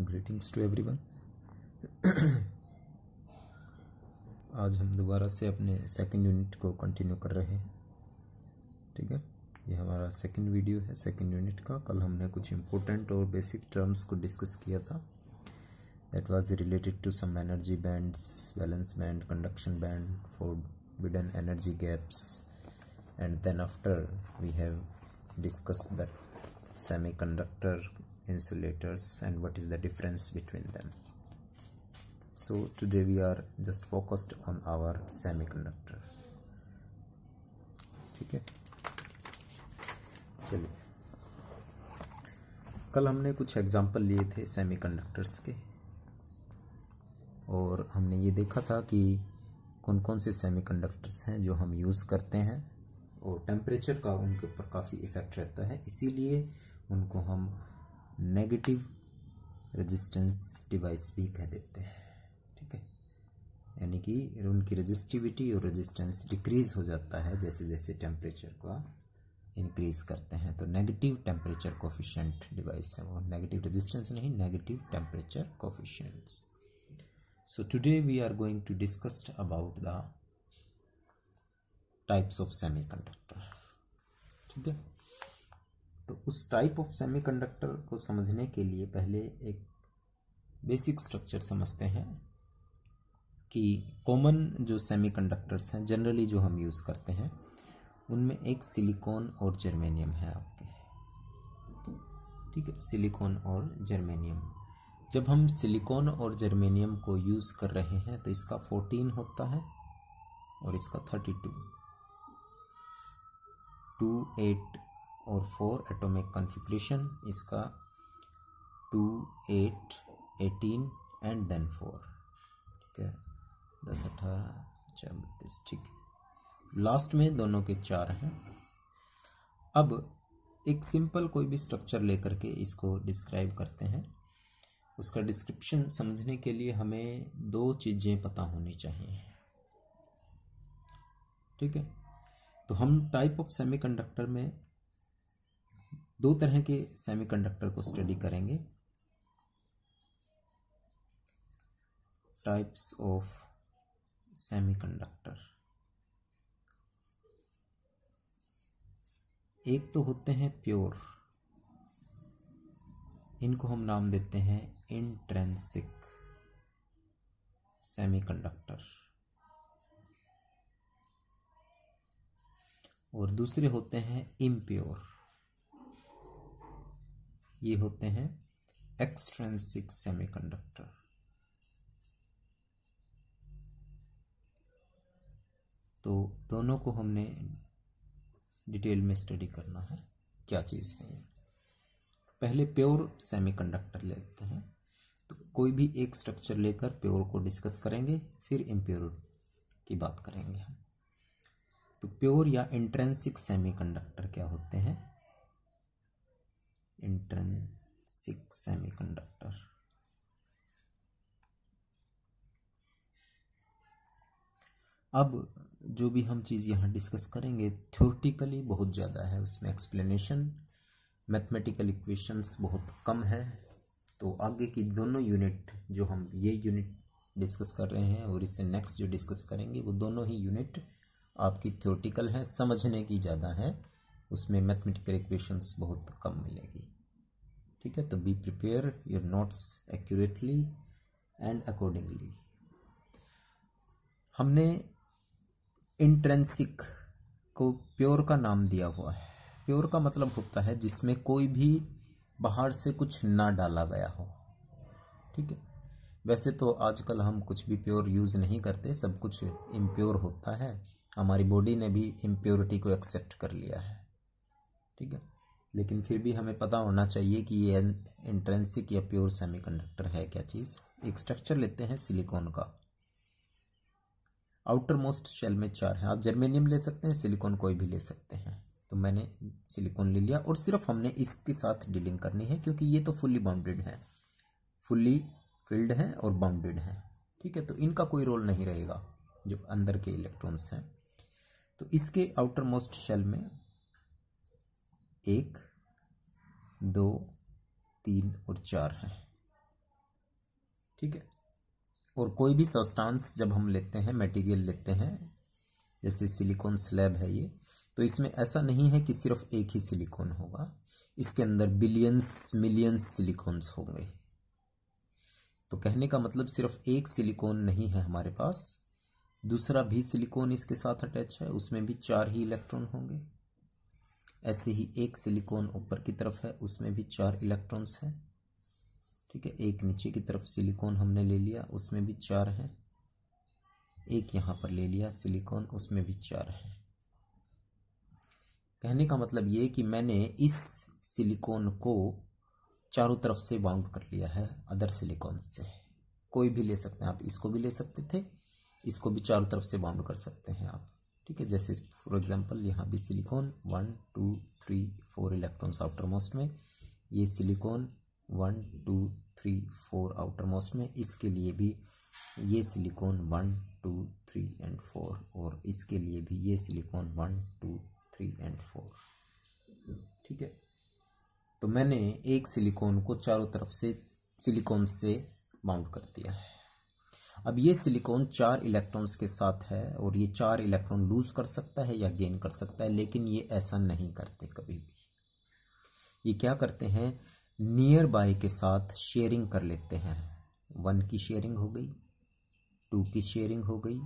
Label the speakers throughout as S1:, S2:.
S1: Greetings to everyone आज हम दोबारा से अपने सेकंड यूनिट को कंटिन्यू कर रहे हैं ठीक है ये हमारा सेकंड वीडियो है सेकंड यूनिट का कल हमने कुछ इम्पोर्टेंट और बेसिक टर्म्स को डिस्कस किया था that was related to some energy bands balance band conduction band forbidden energy gaps then after we have discuss that semiconductor insulators and what is the difference between them so today we are just focused on our semiconductor ठीक है चलिए कल हमने कुछ example लिए थे semiconductors के और हमने ये देखा था कि कौन कौन से सेमीकंडक्टर्स हैं जो हम यूज़ करते हैं और टेम्परेचर का उनके ऊपर काफ़ी इफ़ेक्ट रहता है इसीलिए उनको हम नेगेटिव रेजिस्टेंस डिवाइस भी कह देते हैं ठीक है यानी कि उनकी रजिस्टिविटी और रजिस्टेंस डिक्रीज हो जाता है जैसे जैसे टेम्परेचर को इंक्रीज करते हैं तो नेगेटिव टेम्परेचर कोफिशेंट डिवाइस है वो नेगेटिव रेजिस्टेंस नहीं negative temperature coefficients so today we are going to discuss about the types of semiconductor ठीक है तो उस टाइप ऑफ सेमीकंडक्टर को समझने के लिए पहले एक बेसिक स्ट्रक्चर समझते हैं कि कॉमन जो सेमीकंडक्टर्स हैं जनरली जो हम यूज़ करते हैं उनमें एक सिलिकॉन और जर्मेनियम है आपके ठीक है सिलिकॉन और जर्मेनियम जब हम सिलिकॉन और जर्मेनियम को यूज़ कर रहे हैं तो इसका फोर्टीन होता है और इसका थर्टी टू टू एट और फोर एटॉमिक कॉन्फ़िगरेशन इसका two eight eighteen and then four ठीक है दस अठारह चार बत्तीस ठीक लास्ट में दोनों के चार हैं अब एक सिंपल कोई भी स्ट्रक्चर लेकर के इसको डिस्क्राइब करते हैं उसका डिस्क्रिप्शन समझने के लिए हमें दो चीज़ें पता होनी चाहिए ठीक है तो हम टाइप ऑफ सेमीकंडक्टर में दो तरह के सेमीकंडक्टर को स्टडी करेंगे टाइप्स ऑफ सेमीकंडक्टर एक तो होते हैं प्योर इनको हम नाम देते हैं इंट्रेंसिक सेमीकंडक्टर और दूसरे होते हैं इम्प्योर ये होते हैं एक्सट्रेंसिक सेमीकंडक्टर तो दोनों को हमने डिटेल में स्टडी करना है क्या चीज़ है ये पहले प्योर सेमीकंडक्टर लेते हैं तो कोई भी एक स्ट्रक्चर लेकर प्योर को डिस्कस करेंगे फिर इम्प्योर की बात करेंगे हम तो प्योर या इंट्रेंसिक सेमीकंडक्टर क्या होते हैं इंट्रेंसिक सेमीकंडक्टर अब जो भी हम चीज़ यहाँ डिस्कस करेंगे थ्योरेटिकली बहुत ज़्यादा है उसमें एक्सप्लेनेशन मैथमेटिकल इक्वेशंस बहुत कम है तो आगे की दोनों यूनिट जो हम ये यूनिट डिस्कस कर रहे हैं और इससे नेक्स्ट जो डिस्कस करेंगे वो दोनों ही यूनिट आपकी थ्योरेटिकल है समझने की ज़्यादा है उसमें मैथमेटिकल इक्वेशंस बहुत कम मिलेगी ठीक है तो be prepare your notes accurately and accordingly हमने इंट्रेंसिक को प्योर का नाम दिया हुआ है प्योर का मतलब होता है जिसमें कोई भी बाहर से कुछ ना डाला गया हो ठीक है वैसे तो आजकल हम कुछ भी प्योर यूज़ नहीं करते सब कुछ इम्प्योर होता है हमारी बॉडी ने भी इम्प्योरिटी को एक्सेप्ट कर लिया है ठीक है लेकिन फिर भी हमें पता होना चाहिए कि ये इंट्रेंसिक या प्योर सेमीकंडक्टर है क्या चीज़ एक स्ट्रक्चर लेते हैं सिलिकॉन का आउटर मोस्ट शेल में चार हैं आप जर्मेनियम ले सकते हैं सिलिकॉन कोई भी ले सकते हैं तो मैंने सिलिकॉन ले लिया और सिर्फ हमने इसके साथ डीलिंग करनी है क्योंकि ये तो फुल्ली बाउंडेड है फुल्ली फील्ड है और बाउंडेड है ठीक है तो इनका कोई रोल नहीं रहेगा जो अंदर के इलेक्ट्रॉन्स हैं तो इसके आउटर मोस्ट शेल में एक दो तीन और चार हैं ठीक है और कोई भी सस्टांस जब हम लेते हैं मटेरियल लेते हैं जैसे सिलिकॉन स्लैब है ये तो इसमें ऐसा नहीं है कि सिर्फ एक ही सिलिकॉन होगा इसके अंदर बिलियंस मिलियंस सिलिकॉन्स होंगे तो कहने का मतलब सिर्फ एक सिलिकॉन नहीं है हमारे पास दूसरा भी सिलिकॉन इसके साथ अटैच है उसमें भी चार ही इलेक्ट्रॉन होंगे ऐसे ही एक सिलिकॉन ऊपर की तरफ है उसमें भी चार इलेक्ट्रॉन्स हैं ठीक है एक नीचे की तरफ सिलिकॉन हमने ले लिया उसमें भी चार हैं एक यहाँ पर ले लिया सिलिकॉन उसमें भी चार है कहने का मतलब ये कि मैंने इस सिलिकॉन को चारों तरफ से बाउंड कर लिया है अदर सिलिकॉन से कोई भी ले सकते हैं आप इसको भी ले सकते थे इसको भी चारों तरफ से बाउंड कर सकते हैं आप ठीक है जैसे फॉर एग्जांपल यहाँ भी silicon one two three four electrons outermost में ये silicon one two three four outermost में इसके लिए भी ये silicon one two three and four और इसके लिए भी ये silicon one two three and four ठीक है तो मैंने एक सिलिकॉन को चारों तरफ से सिलिकॉन से बाउंड कर दिया है अब ये सिलिकॉन चार इलेक्ट्रॉन्स के साथ है और ये चार इलेक्ट्रॉन लूज कर सकता है या गेन कर सकता है लेकिन ये ऐसा नहीं करते कभी भी ये क्या करते हैं नियर बाय के साथ शेयरिंग कर लेते हैं वन की शेयरिंग हो गई टू की शेयरिंग हो गई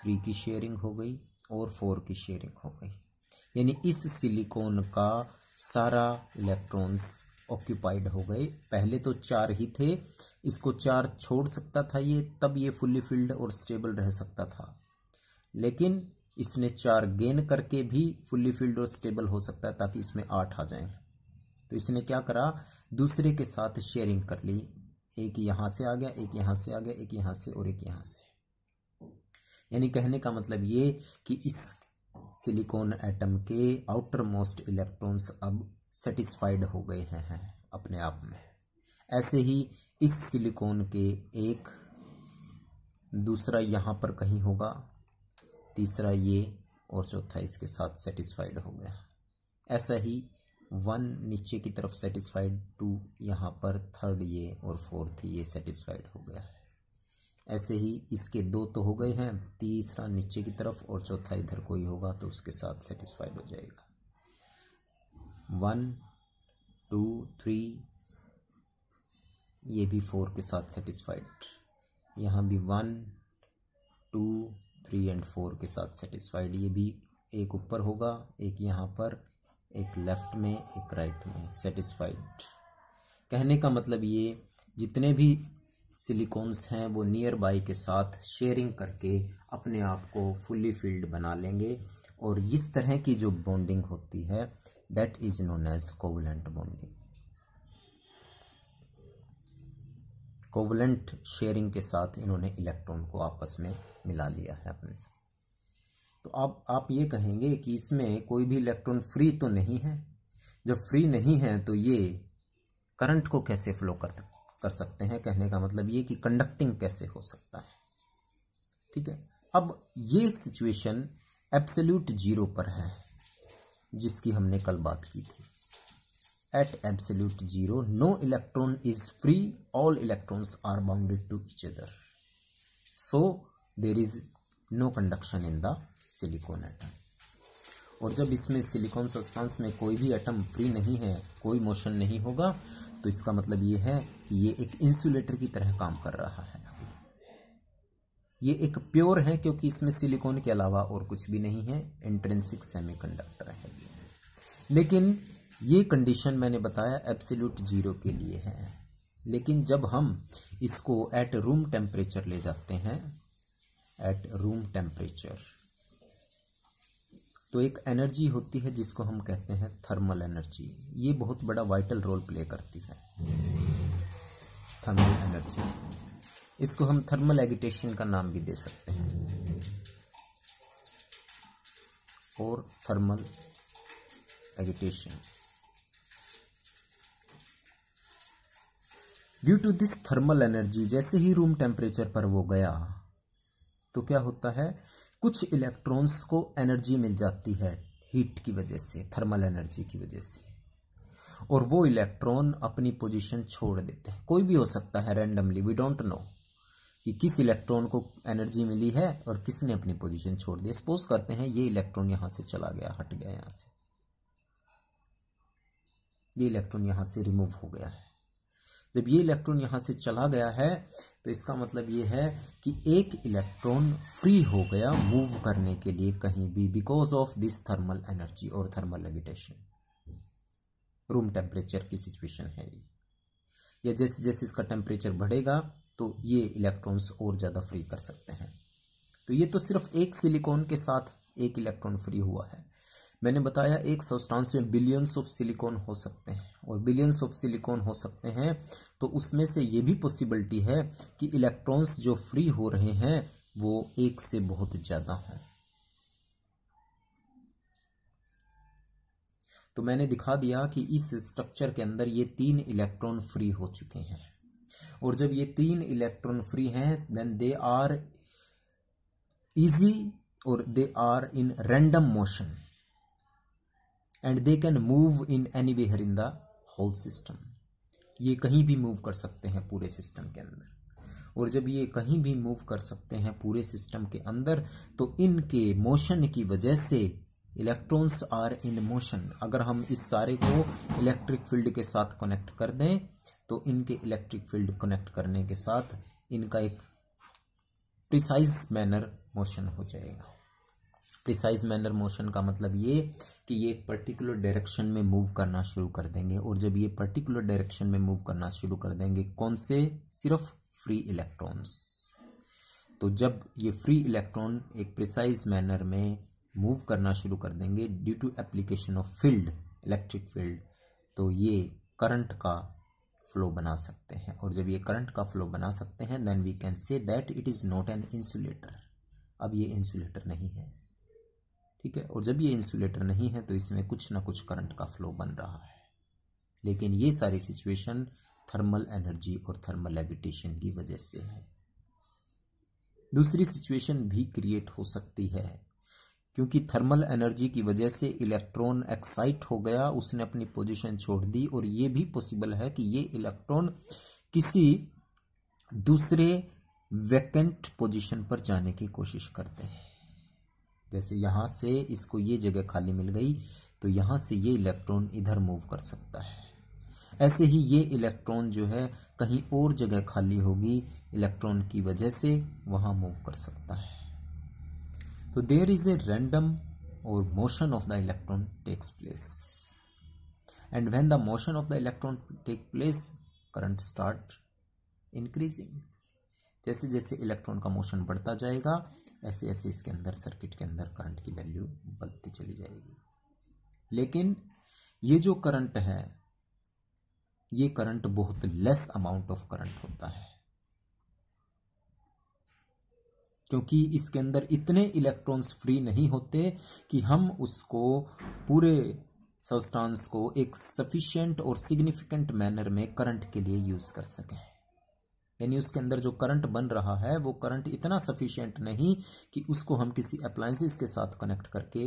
S1: थ्री की शेयरिंग हो गई और फोर की शेयरिंग हो गई यानी इस सिलिकॉन का सारा इलेक्ट्रॉन्स ऑक्यूपाइड हो गए पहले तो चार ही थे इसको चार छोड़ सकता था ये तब ये फुल्ली फिल्ड और स्टेबल रह सकता था लेकिन इसने चार गेन करके भी फुल्ली फिल्ड और स्टेबल हो सकता है ताकि इसमें आठ आ जाए तो इसने क्या करा दूसरे के साथ शेयरिंग कर ली एक यहाँ से आ गया एक यहाँ से आ गया एक यहाँ से और एक यहाँ से यानी कहने का मतलब ये कि इस सिलिकॉन एटम के आउटर मोस्ट इलेक्ट्रॉन्स अब सेटिस्फाइड हो गए हैं अपने आप में ऐसे ही इस सिलिकॉन के एक दूसरा यहाँ पर कहीं होगा तीसरा ये और चौथा इसके साथ सेटिस्फाइड हो गया ऐसा ही वन नीचे की तरफ सेटिस्फाइड टू यहाँ पर थर्ड ये और फोर्थ ये सेटिस्फाइड हो गया है ऐसे ही इसके दो तो हो गए हैं तीसरा नीचे की तरफ और चौथा इधर कोई होगा तो उसके साथ सेटिस्फाइड हो जाएगा वन टू थ्री ये भी फोर के साथ सेटिस्फाइड यहाँ भी one two three and four के साथ सेटिस्फाइड ये भी एक ऊपर होगा एक यहाँ पर एक लेफ़्ट में एक राइट में सेटिस्फाइड कहने का मतलब ये जितने भी सिलिकॉन्स हैं वो नियर बाई के साथ शेयरिंग करके अपने आप को फुल्ली फील्ड बना लेंगे और इस तरह की जो बॉन्डिंग होती है that is known as covalent bonding covalent sharing के साथ इन्होंने इलेक्ट्रॉन को आपस में मिला लिया है अपने साथ तो अब आप ये कहेंगे कि इसमें कोई भी इलेक्ट्रॉन फ्री तो नहीं है जब फ्री नहीं है तो ये करंट को कैसे फ्लो कर कर सकते हैं कहने का मतलब ये कि कंडक्टिंग कैसे हो सकता है ठीक है अब ये सिचुएशन एब्सोल्यूट जीरो पर है जिसकी हमने कल बात की थी at absolute zero no electron is free all electrons are bounded to each other so there is no conduction in the silicon atom और जब इसमें सिलिकॉन सस्टांस में कोई भी एटम फ्री नहीं है कोई मोशन नहीं होगा तो इसका मतलब ये है कि ये एक इंसुलेटर की तरह काम कर रहा है ये एक प्योर है क्योंकि इसमें सिलिकॉन के अलावा और कुछ भी नहीं है इंट्रेंसिक सेमीकंडक्टर है लेकिन ये कंडीशन मैंने बताया एब्सोल्यूट जीरो के लिए है लेकिन जब हम इसको एट रूम टेम्परेचर ले जाते हैं एट रूम टेम्परेचर तो एक एनर्जी होती है जिसको हम कहते हैं थर्मल एनर्जी ये बहुत बड़ा वाइटल रोल प्ले करती है थर्मल एनर्जी इसको हम थर्मल एगिटेशन का नाम भी दे सकते हैं और thermal agitation. Due to this thermal energy जैसे ही रूम टेम्परेचर पर वो गया तो क्या होता है कुछ इलेक्ट्रॉन्स को एनर्जी मिल जाती है हीट की वजह से थर्मल एनर्जी की वजह से और वो इलेक्ट्रॉन अपनी पोजीशन छोड़ देते हैं कोई भी हो सकता है रैंडमली वी डोंट नो कि किस इलेक्ट्रॉन को एनर्जी मिली है और किसने अपनी पोजीशन छोड़ दी सपोज करते हैं ये इलेक्ट्रॉन यहाँ से चला गया हट गया यहाँ से ये इलेक्ट्रॉन यहाँ से रिमूव हो गया है जब ये इलेक्ट्रॉन यहाँ से चला गया है तो इसका मतलब ये है कि एक इलेक्ट्रॉन फ्री हो गया मूव करने के लिए कहीं भी because of this thermal energy और थर्मल एगिटेशन रूम टेम्परेचर की सिचुएशन है ये या जैसे जैसे इसका टेम्परेचर बढ़ेगा तो ये इलेक्ट्रॉन्स और ज़्यादा फ्री कर सकते हैं तो ये तो सिर्फ एक सिलिकॉन के साथ एक इलेक्ट्रॉन फ्री हुआ है मैंने बताया एक सब्सटेंस में बिलियंस ऑफ सिलिकॉन हो सकते हैं और बिलियंस ऑफ सिलिकॉन हो सकते हैं तो उसमें से ये भी पॉसिबिलिटी है कि इलेक्ट्रॉन्स जो फ्री हो रहे हैं वो एक से बहुत ज़्यादा हों तो मैंने दिखा दिया कि इस स्ट्रक्चर के अंदर ये तीन इलेक्ट्रॉन फ्री हो चुके हैं और जब ये तीन इलेक्ट्रॉन फ्री हैं देन दे आर इजी और they are in random motion and they can move in anywhere in the whole system ये कहीं भी मूव कर सकते हैं पूरे सिस्टम के अंदर और जब ये कहीं भी मूव कर सकते हैं पूरे सिस्टम के अंदर तो इनके मोशन की वजह से इलेक्ट्रॉन्स आर इन मोशन अगर हम इस सारे को इलेक्ट्रिक फील्ड के साथ कनेक्ट कर दें तो इनके इलेक्ट्रिक फील्ड कनेक्ट करने के साथ इनका एक प्रिसाइज मैनर मोशन हो जाएगा प्रिसाइज मैनर मोशन का मतलब ये कि ये एक पर्टिकुलर डायरेक्शन में मूव करना शुरू कर देंगे और जब ये पर्टिकुलर डायरेक्शन में मूव करना शुरू कर देंगे कौन से सिर्फ फ्री इलेक्ट्रॉन्स तो जब ये फ्री इलेक्ट्रॉन एक प्रिसाइज मैनर में मूव करना शुरू कर देंगे due to application of field electric field तो ये करंट का फ्लो बना सकते हैं और जब ये करंट का फ्लो बना सकते हैं then we can say that it is not an insulator अब ये इंसुलेटर नहीं है ठीक है और जब ये इंसुलेटर नहीं है तो इसमें कुछ ना कुछ करंट का फ्लो बन रहा है लेकिन ये सारी सिचुएशन थर्मल एनर्जी और थर्मल एगिटेशन की वजह से है दूसरी सिचुएशन भी क्रिएट हो सकती है क्योंकि थर्मल एनर्जी की वजह से इलेक्ट्रॉन एक्साइट हो गया उसने अपनी पोजीशन छोड़ दी और ये भी पॉसिबल है कि ये इलेक्ट्रॉन किसी दूसरे वैकेंट पोजीशन पर जाने की कोशिश करते हैं जैसे यहाँ से इसको ये जगह खाली मिल गई तो यहाँ से ये इलेक्ट्रॉन इधर मूव कर सकता है ऐसे ही ये इलेक्ट्रॉन जो है कहीं और जगह खाली होगी इलेक्ट्रॉन की वजह से वहाँ मूव कर सकता है तो देर इज ए रैंडम और motion of the electron takes place and when the motion of the electron take place current start increasing जैसे जैसे इलेक्ट्रॉन का मोशन बढ़ता जाएगा ऐसे ऐसे इसके अंदर सर्किट के अंदर करंट की वैल्यू बदलती चली जाएगी लेकिन ये जो करंट है ये करंट बहुत लेस अमाउंट ऑफ करंट होता है क्योंकि इसके अंदर इतने इलेक्ट्रॉन्स फ्री नहीं होते कि हम उसको पूरे सबस्टांस को एक सफिशिएंट और सिग्निफिकेंट मैनर में करंट के लिए यूज कर सकें यानी उसके अंदर जो करंट बन रहा है वो करंट इतना सफिशियंट नहीं कि उसको हम किसी अप्लाइंसिस के साथ कनेक्ट करके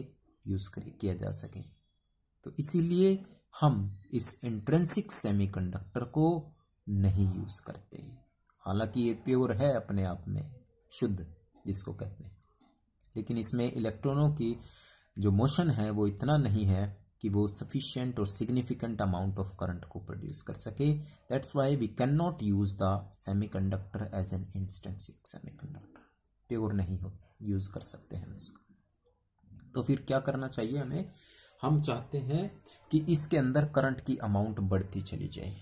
S1: यूज़ कर किया जा सके तो इसीलिए हम इस इंट्रेंसिक सेमीकंडक्टर को नहीं यूज़ करते हालांकि ये प्योर है अपने आप में शुद्ध जिसको कहते हैं लेकिन इसमें इलेक्ट्रॉनों की जो मोशन है वो इतना नहीं है कि वो सफिशियंट और सिग्निफिकेंट अमाउंट ऑफ करंट को प्रोड्यूस कर सके that's why we can not use the semiconductor as an intrinsic conductor pure नहीं हो यूज कर सकते हम इसको तो फिर क्या करना चाहिए हमें हम चाहते हैं कि इसके अंदर करंट की अमाउंट बढ़ती चली जाए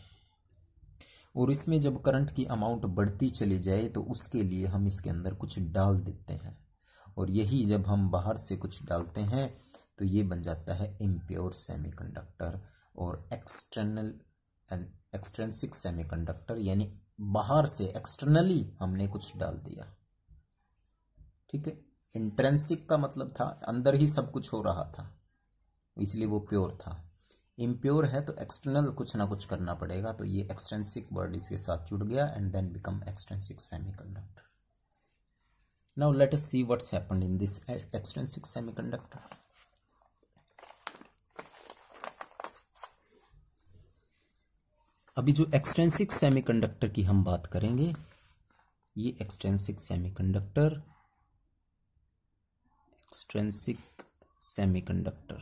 S1: और इसमें जब करंट की अमाउंट बढ़ती चली जाए तो उसके लिए हम इसके अंदर कुछ डाल देते हैं और यही जब हम बाहर से कुछ डालते हैं तो ये बन जाता है इम्प्योर सेमीकंडक्टर और एक्सटर्नल एक्सट्रेंसिक सेमीकंडक्टर यानी बाहर से एक्सटर्नली हमने कुछ डाल दिया ठीक है इंट्रेंसिक का मतलब था अंदर ही सब कुछ हो रहा था इसलिए वो प्योर था इम्प्योर है तो एक्सटर्नल कुछ ना कुछ करना पड़ेगा तो ये एक्सटेंसिक वर्ड इसके साथ जुड़ गया and then become extrinsic semiconductor now let us see what's happened in this extrinsic semiconductor अभी जो एक्सटेंसिक सेमीकंडक्टर की हम बात करेंगे ये extrinsic semiconductor extrinsic semiconductor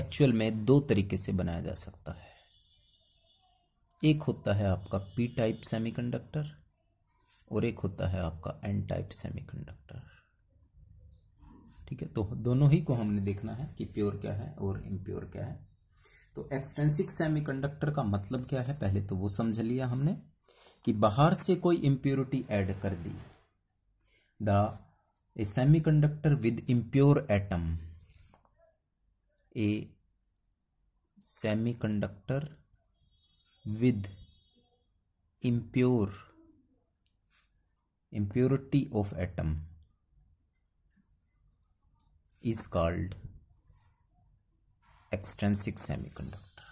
S1: actual में दो तरीके से बनाया जा सकता है एक होता है आपका पी टाइप सेमीकंडक्टर और एक होता है आपका एन टाइप सेमीकंडक्टर ठीक है तो दोनों ही को हमने देखना है कि प्योर क्या है और इम्प्योर क्या है तो एक्सटेंसिक सेमीकंडक्टर का मतलब क्या है पहले तो वो समझ लिया हमने कि बाहर से कोई इम्प्योरिटी ऐड कर दी the a conductor with impure atom a semiconductor with impure impurity of atom is called semiconductor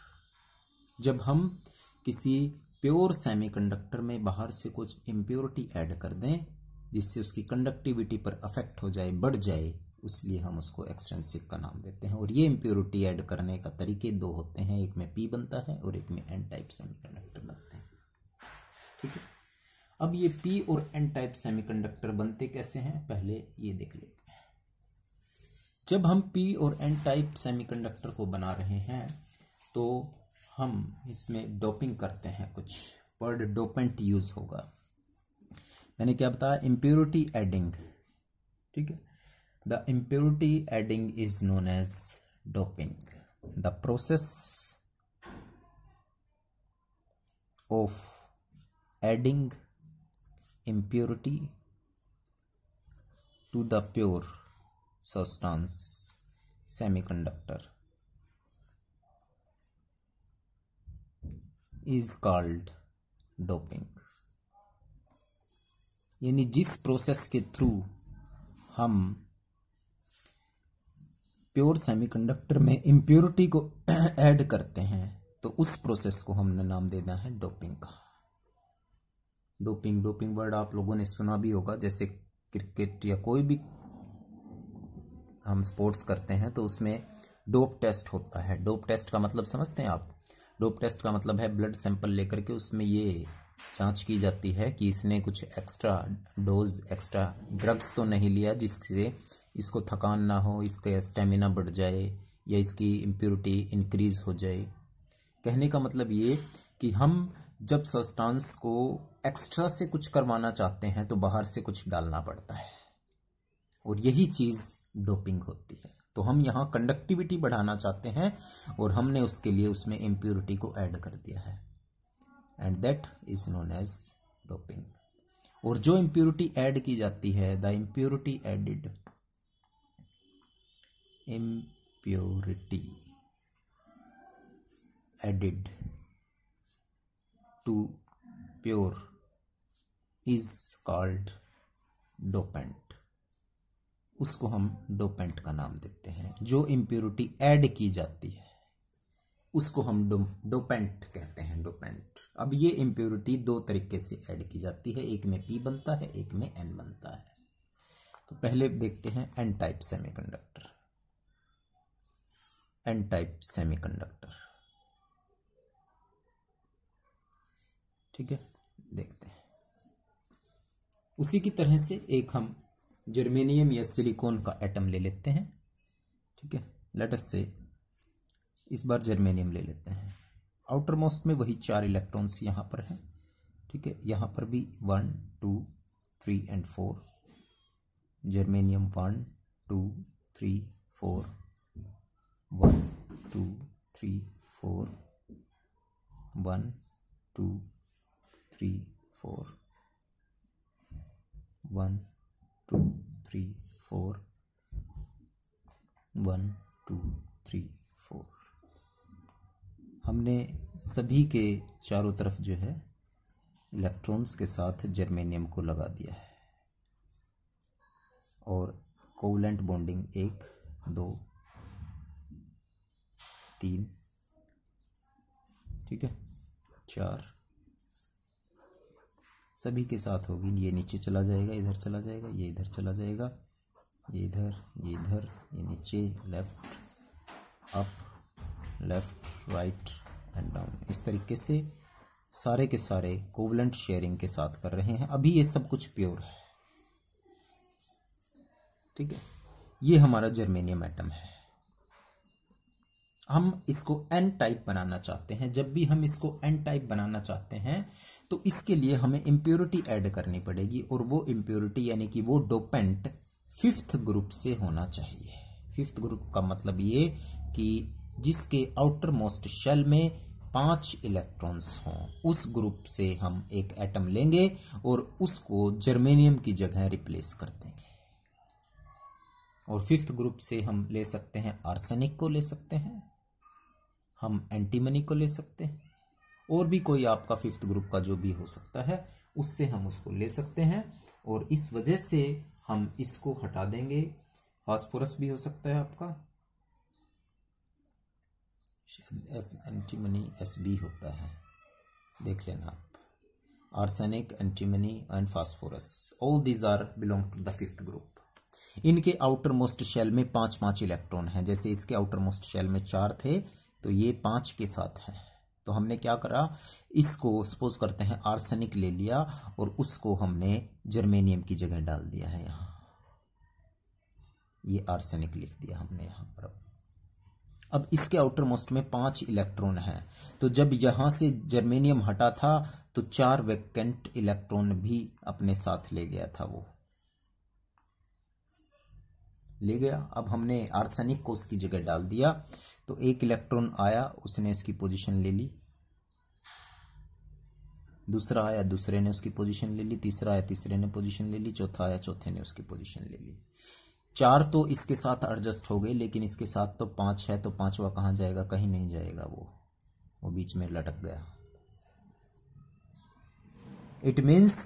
S1: जब हम किसी प्योर सेमीकंडक्टर में बाहर से कुछ इम्प्योरिटी ऐड कर दें जिससे उसकी कंडक्टिविटी पर अफेक्ट हो जाए बढ़ जाए इसलिए हम उसको एक्सटेंसिव का नाम देते हैं और ये इम्प्योरिटी ऐड करने का तरीके दो होते हैं एक में पी बनता है और एक में एन टाइप सेमीकंडक्टर बनते हैं ठीक है अब ये पी और एन टाइप सेमीकंडक्टर बनते कैसे हैं पहले ये देख लेते हैं जब हम पी और एन टाइप सेमीकंडक्टर को बना रहे हैं तो हम इसमें डोपिंग करते हैं कुछ वर्ड डोपेंट यूज होगा मैंने क्या बताया इम्प्योरिटी एडिंग ठीक है the impurity adding is known as doping the process of adding impurity to the pure substance semiconductor is called doping यानी जिस प्रोसेस के थ्रू हम प्योर सेमीकंडक्टर में इम्प्योरिटी को ऐड करते हैं तो उस प्रोसेस को हमने नाम देना है डोपिंग का डोपिंग डोपिंग वर्ड आप लोगों ने सुना भी होगा जैसे क्रिकेट या कोई भी हम स्पोर्ट्स करते हैं तो उसमें डोप टेस्ट होता है डोप टेस्ट का मतलब समझते हैं आप डोप टेस्ट का मतलब है ब्लड सैंपल लेकर के उसमें ये जांच की जाती है कि इसने कुछ एक्स्ट्रा डोज एक्स्ट्रा ड्रग्स तो नहीं लिया जिससे इसको थकान ना हो इसका स्टेमिना बढ़ जाए या इसकी इम्प्योरिटी इंक्रीज हो जाए कहने का मतलब ये कि हम जब सस्टांस को एक्स्ट्रा से कुछ करवाना चाहते हैं तो बाहर से कुछ डालना पड़ता है और यही चीज़ डोपिंग होती है तो हम यहाँ कंडक्टिविटी बढ़ाना चाहते हैं और हमने उसके लिए उसमें इम्प्योरिटी को ऐड कर दिया है and that is known as doping और जो इम्प्योरिटी ऐड की जाती है the impurity added impurity added to pure is called dopant उसको हम डोपेंट का नाम देते हैं जो इम्प्योरिटी ऐड की जाती है उसको हम डो डोपेंट कहते हैं डोपेंट अब ये इम्प्योरिटी दो तरीके से ऐड की जाती है एक में पी बनता है एक में एन बनता है तो पहले देखते हैं N type semiconductor N type semiconductor ठीक है देखते हैं उसी की तरह से एक हम जर्मेनियम या सिलिकॉन का एटम ले लेते हैं ठीक है लेटस से इस बार जर्मेनियम ले लेते हैं आउटर मोस्ट में वही चार इलेक्ट्रॉन्स यहाँ पर हैं ठीक है यहाँ पर भी one two three and four germanium one two three four one two three four one two three four one two three four one two three four हमने सभी के चारों तरफ जो है इलेक्ट्रॉन्स के साथ जर्मेनियम को लगा दिया है और कोवलेंट बॉन्डिंग एक दो तीन ठीक है चार सभी के साथ होगी ये नीचे चला जाएगा इधर चला जाएगा ये इधर चला जाएगा ये इधर ये इधर ये नीचे left up left right and down इस तरीके से सारे के सारे कोवलेंट शेयरिंग के साथ कर रहे हैं अभी ये सब कुछ प्योर है ठीक है ये हमारा जर्मेनियम एटम है हम इसको एन टाइप बनाना चाहते हैं जब भी हम इसको एन टाइप बनाना चाहते हैं तो इसके लिए हमें इम्प्योरिटी ऐड करनी पड़ेगी और वो इम्प्योरिटी यानी कि वो डोपेंट फिफ्थ ग्रुप से होना चाहिए फिफ्थ ग्रुप का मतलब ये कि जिसके आउटर मोस्ट शेल में पांच इलेक्ट्रॉन्स हों उस ग्रुप से हम एक एटम लेंगे और उसको जर्मेनियम की जगह रिप्लेस कर देंगे और फिफ्थ ग्रुप से हम ले सकते हैं आर्सेनिक को ले सकते हैं हम एंटीमनी को ले सकते हैं और भी कोई आपका फिफ्थ ग्रुप का जो भी हो सकता है उससे हम उसको ले सकते हैं और इस वजह से हम इसको हटा देंगे फॉस्फोरस भी हो सकता है आपका शायद एस एंटीमनी एस बी होता है देख लेना आप arsenic antimony and phosphorus all these are belong to the fifth group इनके आउटर मोस्ट शेल में पांच पांच इलेक्ट्रॉन हैं जैसे इसके आउटर मोस्ट शेल में चार थे तो ये पांच के साथ हैं तो हमने क्या करा इसको सपोज करते हैं आर्सेनिक ले लिया और उसको हमने जर्मेनियम की जगह डाल दिया है यहां ये आर्सेनिक लिख दिया हमने यहां पर अब इसके आउटर मोस्ट में पांच इलेक्ट्रॉन है तो जब यहां से जर्मेनियम हटा था तो चार वैकेंट इलेक्ट्रॉन भी अपने साथ ले गया था वो ले गया अब हमने आर्सेनिक को उसकी जगह डाल दिया तो एक इलेक्ट्रॉन आया उसने इसकी पोजीशन ले ली दूसरा आया दूसरे ने उसकी पोजीशन ले ली तीसरा आया तीसरे ने पोजीशन ले ली चौथा आया चौथे ने उसकी पोजीशन ले ली चार तो इसके साथ एडजस्ट हो गए लेकिन इसके साथ तो पांच है तो पांचवा कहाँ जाएगा कहीं नहीं जाएगा वो वो बीच में लटक गया it means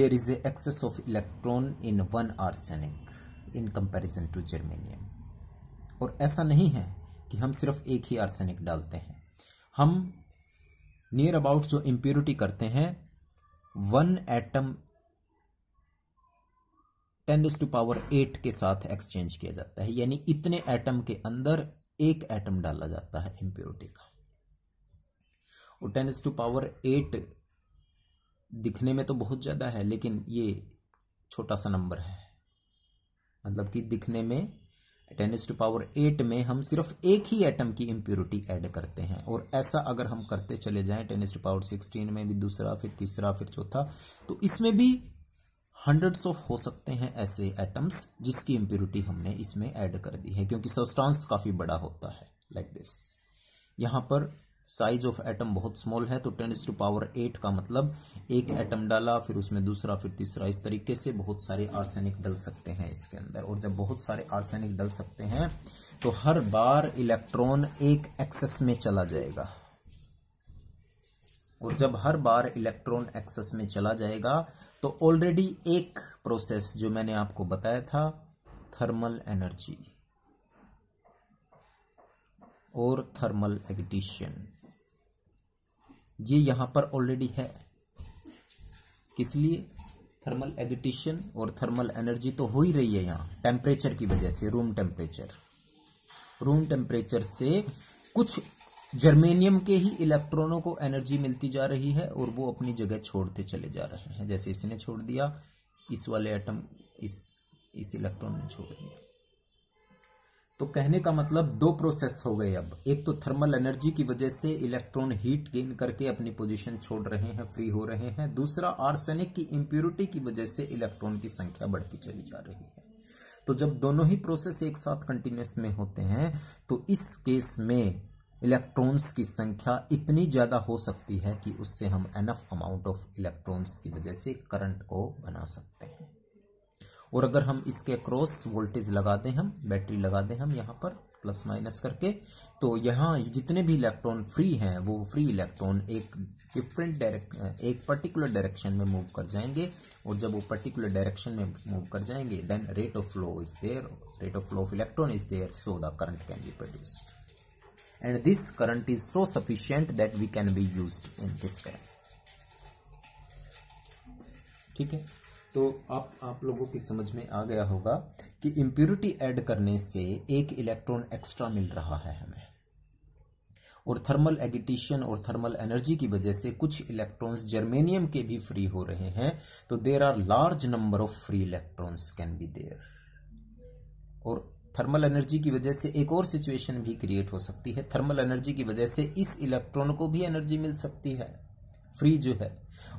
S1: there is excess of electron in one arsenic in comparison to germanium और ऐसा नहीं है कि हम सिर्फ एक ही आर्सेनिक डालते हैं हम नियर अबाउट जो इम्प्योरिटी करते हैं one atom ten to power eight के साथ एक्सचेंज किया जाता है यानी इतने एटम के अंदर एक एटम डाला जाता है इम्प्योरिटी का और ten is to power eight दिखने में तो बहुत ज़्यादा है लेकिन ये छोटा सा नंबर है मतलब कि दिखने में टेन टू पावर एट में हम सिर्फ एक ही एटम की इम्प्योरिटी ऐड करते हैं और ऐसा अगर हम करते चले जाएं टेन टू पावर सिक्सटीन में भी दूसरा फिर तीसरा फिर चौथा तो इसमें भी हंड्रेड्स ऑफ हो सकते हैं ऐसे एटम्स जिसकी इम्प्योरिटी हमने इसमें ऐड कर दी है क्योंकि सब्सटेंस काफी बड़ा होता है लाइक like दिस यहां पर साइज ऑफ एटम बहुत स्मॉल है तो टेन टू पावर एट का मतलब एक एटम डाला फिर उसमें दूसरा फिर तीसरा इस तरीके से बहुत सारे आर्सेनिक डल सकते हैं इसके अंदर और जब बहुत सारे आर्सेनिक डल सकते हैं तो हर बार इलेक्ट्रॉन एक एक्सेस में चला जाएगा और जब हर बार इलेक्ट्रॉन एक्सेस में चला जाएगा तो ऑलरेडी एक प्रोसेस जो मैंने आपको बताया था थर्मल एनर्जी और थर्मल एग्डिशन ये यहाँ पर ऑलरेडी है इसलिए थर्मल एगिटेशन और थर्मल एनर्जी तो हो ही रही है यहाँ टेम्परेचर की वजह से रूम टेम्परेचर रूम टेम्परेचर से कुछ जर्मेनियम के ही इलेक्ट्रॉनों को एनर्जी मिलती जा रही है और वो अपनी जगह छोड़ते चले जा रहे हैं जैसे इसने छोड़ दिया इस वाले एटम इस इस इलेक्ट्रॉन ने छोड़ दिया तो कहने का मतलब दो प्रोसेस हो गए अब एक तो थर्मल एनर्जी की वजह से इलेक्ट्रॉन हीट गेन करके अपनी पोजीशन छोड़ रहे हैं फ्री हो रहे हैं दूसरा आर्सेनिक की इम्प्योरिटी की वजह से इलेक्ट्रॉन की संख्या बढ़ती चली जा रही है तो जब दोनों ही प्रोसेस एक साथ कंटिन्यूस में होते हैं तो इस केस में इलेक्ट्रॉन्स की संख्या इतनी ज़्यादा हो सकती है कि उससे हम एनफ अमाउंट ऑफ इलेक्ट्रॉन्स की वजह से करंट को बना सकते हैं और अगर हम इसके अक्रॉस वोल्टेज लगा दें हम बैटरी लगा दें हम यहाँ पर प्लस माइनस करके तो यहाँ जितने भी इलेक्ट्रॉन फ्री हैं वो फ्री इलेक्ट्रॉन एक डिफरेंट डायरेक्ट एक पर्टिकुलर डायरेक्शन में मूव कर जाएंगे और जब वो पर्टिकुलर डायरेक्शन में मूव कर जाएंगे then rate of flow is there rate of flow of electron is there so the current can be produced and this current is so sufficient that we can be use in this current ठीक है तो आप आप लोगों की समझ में आ गया होगा कि इम्प्योरिटी ऐड करने से एक इलेक्ट्रॉन एक्स्ट्रा मिल रहा है हमें और थर्मल एगिटेशन और थर्मल एनर्जी की वजह से कुछ इलेक्ट्रॉन्स जर्मेनियम के भी फ्री हो रहे हैं तो there are large number of free electrons can be there और थर्मल एनर्जी की वजह से एक और सिचुएशन भी क्रिएट हो सकती है थर्मल एनर्जी की वजह से इस इलेक्ट्रॉन को भी एनर्जी मिल सकती है फ्री जो है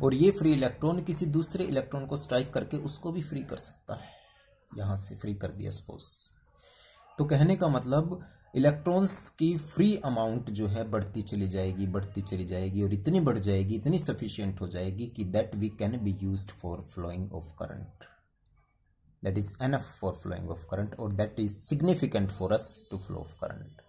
S1: और ये फ्री इलेक्ट्रॉन किसी दूसरे इलेक्ट्रॉन को स्ट्राइक करके उसको भी फ्री कर सकता है यहां से फ्री कर दिया सपोज तो कहने का मतलब इलेक्ट्रॉन्स की फ्री अमाउंट जो है बढ़ती चली जाएगी बढ़ती चली जाएगी और इतनी बढ़ जाएगी इतनी सफिशियंट हो जाएगी कि that we can be use for flowing of current that is enough for flowing of current और that is significant for us to flow of current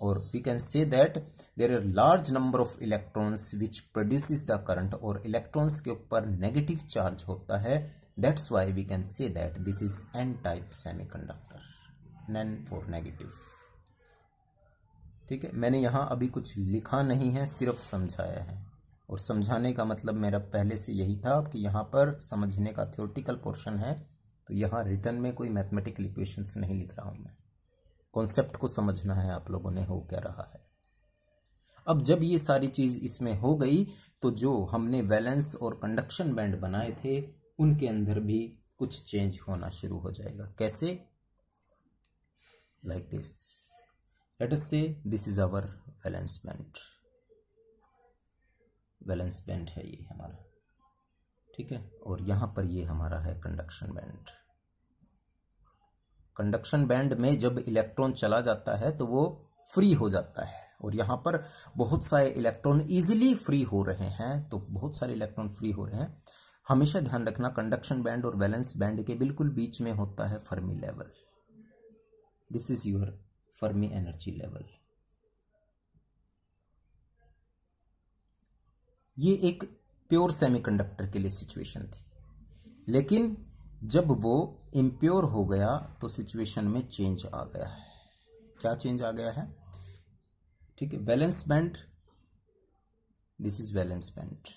S1: or we can say that there are large number of electrons which produces the current और electrons के ऊपर negative charge होता है that's why we can say that this is n type semiconductor n for negative ठीक है मैंने यहाँ अभी कुछ लिखा नहीं है सिर्फ समझाया है और समझाने का मतलब मेरा पहले से यही था कि यहाँ पर समझने का थ्योरेटिकल पोर्शन है तो यहाँ रिटर्न में कोई मैथमेटिकल इक्वेशंस नहीं लिख रहा हूँ मैं कॉन्सेप्ट को समझना है आप लोगों ने हो क्या रहा है अब जब ये सारी चीज इसमें हो गई तो जो हमने वैलेंस और कंडक्शन बैंड बनाए थे उनके अंदर भी कुछ चेंज होना शुरू हो जाएगा कैसे like this let us say this is our valence band valence band है ये हमारा ठीक है और यहां पर ये हमारा है कंडक्शन बैंड कंडक्शन बैंड में जब इलेक्ट्रॉन चला जाता है तो वो फ्री हो जाता है और यहां पर बहुत सारे इलेक्ट्रॉन इजिली फ्री हो रहे हैं तो बहुत सारे इलेक्ट्रॉन फ्री हो रहे हैं हमेशा ध्यान रखना कंडक्शन बैंड और वैलेंस बैंड के बिल्कुल बीच में होता है Fermi level this is your Fermi energy level ये एक प्योर सेमीकंडक्टर के लिए सिचुएशन थी लेकिन जब वो इम्प्योर हो गया तो सिचुएशन में चेंज आ गया है क्या चेंज आ गया है ठीक है balance band this is balance band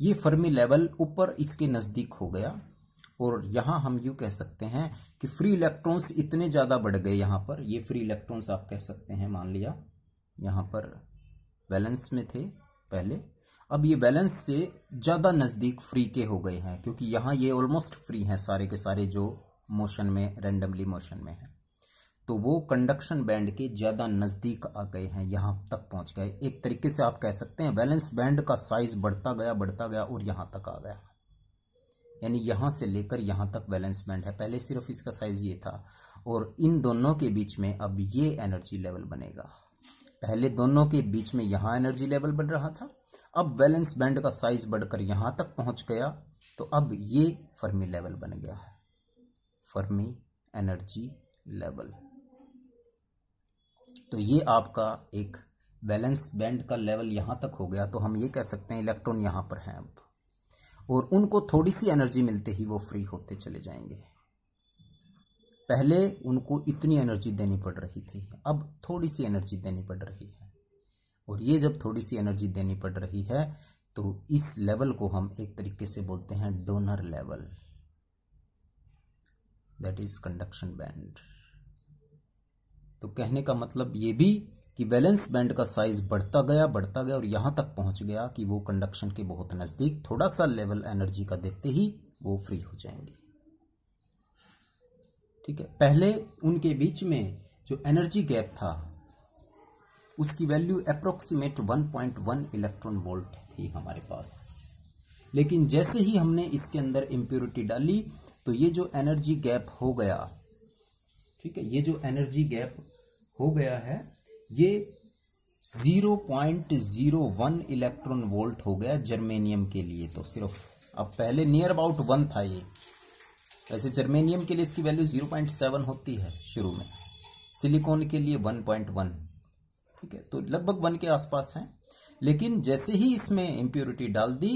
S1: ये फर्मी लेवल ऊपर इसके नज़दीक हो गया और यहां हम यू कह सकते हैं कि फ्री इलेक्ट्रॉन्स इतने ज़्यादा बढ़ गए यहां पर ये फ्री इलेक्ट्रॉन्स आप कह सकते हैं मान लिया यहां पर बैलेंस में थे पहले अब ये बैलेंस से ज़्यादा नज़दीक फ्री के हो गए हैं क्योंकि यहाँ ये ऑलमोस्ट फ्री हैं सारे के सारे जो मोशन में रेंडमली मोशन में हैं तो वो कंडक्शन बैंड के ज़्यादा नज़दीक आ गए हैं यहाँ तक पहुँच गए एक तरीके से आप कह सकते हैं बैलेंस बैंड का साइज बढ़ता गया बढ़ता गया और यहाँ तक आ गया यानी यहाँ से लेकर यहाँ तक बैलेंस बैंड है पहले सिर्फ इसका साइज ये था और इन दोनों के बीच में अब ये एनर्जी लेवल बनेगा पहले दोनों के बीच में यहाँ एनर्जी लेवल बन रहा था अब बैलेंस बैंड का साइज बढ़कर यहां तक पहुंच गया तो अब ये फर्मी लेवल बन गया है फर्मी एनर्जी लेवल तो ये आपका एक बैलेंस बैंड का लेवल यहां तक हो गया तो हम ये कह सकते हैं इलेक्ट्रॉन यहां पर हैं अब और उनको थोड़ी सी एनर्जी मिलते ही वो फ्री होते चले जाएंगे पहले उनको इतनी एनर्जी देनी पड़ रही थी अब थोड़ी सी एनर्जी देनी पड़ रही है और ये जब थोड़ी सी एनर्जी देनी पड़ रही है तो इस लेवल को हम एक तरीके से बोलते हैं donor level that is conduction band तो कहने का मतलब ये भी कि वैलेंस बैंड का साइज बढ़ता गया बढ़ता गया और यहां तक पहुंच गया कि वो कंडक्शन के बहुत नजदीक थोड़ा सा लेवल एनर्जी का देते ही वो फ्री हो जाएंगे ठीक है पहले उनके बीच में जो एनर्जी गैप था उसकी वैल्यू अप्रोक्सीमेट 1.1 इलेक्ट्रॉन वोल्ट थी हमारे पास लेकिन जैसे ही हमने इसके अंदर इंप्योरिटी डाली तो ये जो एनर्जी गैप हो गया ठीक है ये जो एनर्जी गैप हो गया है ये 0.01 इलेक्ट्रॉन वोल्ट हो गया जर्मेनियम के लिए तो सिर्फ अब पहले नियर अबाउट वन था ये वैसे जर्मेनियम के लिए इसकी वैल्यू 0.7 होती है शुरू में सिलिकॉन के लिए 1.1 ठीक है तो लगभग वन के आसपास है लेकिन जैसे ही इसमें इम्प्योरिटी डाल दी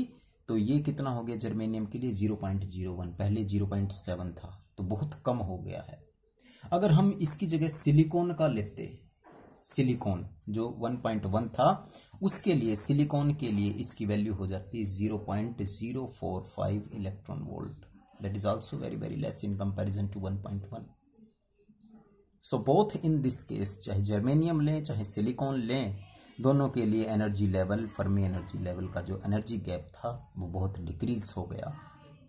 S1: तो ये कितना हो गया जर्मेनियम के लिए जीरो पॉइंट जीरो वन पहले जीरो पॉइंट सेवन था तो बहुत कम हो गया है अगर हम इसकी जगह सिलिकॉन का लेते सिलिकॉन जो 1.1 था उसके लिए सिलिकॉन के लिए इसकी वैल्यू हो जाती है 0.045 electron volt that is also very very less in comparison to 1.1 so both in this case चाहे जर्मेनियम लें चाहे सिलिकॉन लें दोनों के लिए energy level Fermi energy level का जो एनर्जी गैप था वो बहुत डिक्रीज हो गया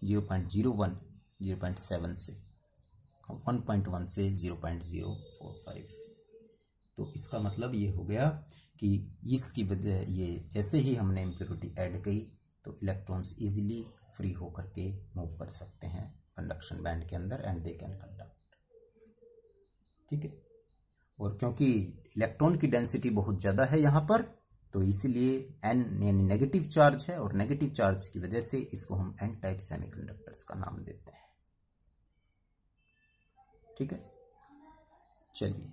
S1: zero point zero one zero point seven से वन पॉइंट वन से zero point zero four five तो इसका मतलब ये हो गया कि इसकी वजह ये जैसे ही हमने इम्प्योरिटी ऐड की तो इलेक्ट्रॉन्स ईजिली फ्री होकर के मूव कर सकते हैं कंडक्शन बैंड के अंदर एंड दे कैन कंडक्ट ठीक है और क्योंकि इलेक्ट्रॉन की डेंसिटी बहुत ज़्यादा है यहाँ पर तो इसीलिए एन यानी नेगेटिव चार्ज है और नेगेटिव चार्ज की वजह से इसको हम एन टाइप सेमीकंडक्टर्स का नाम देते हैं ठीक है चलिए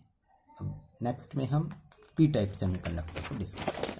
S1: अब नेक्स्ट में हम पी टाइप सेमीकंडक्टर को डिस्कस करते हैं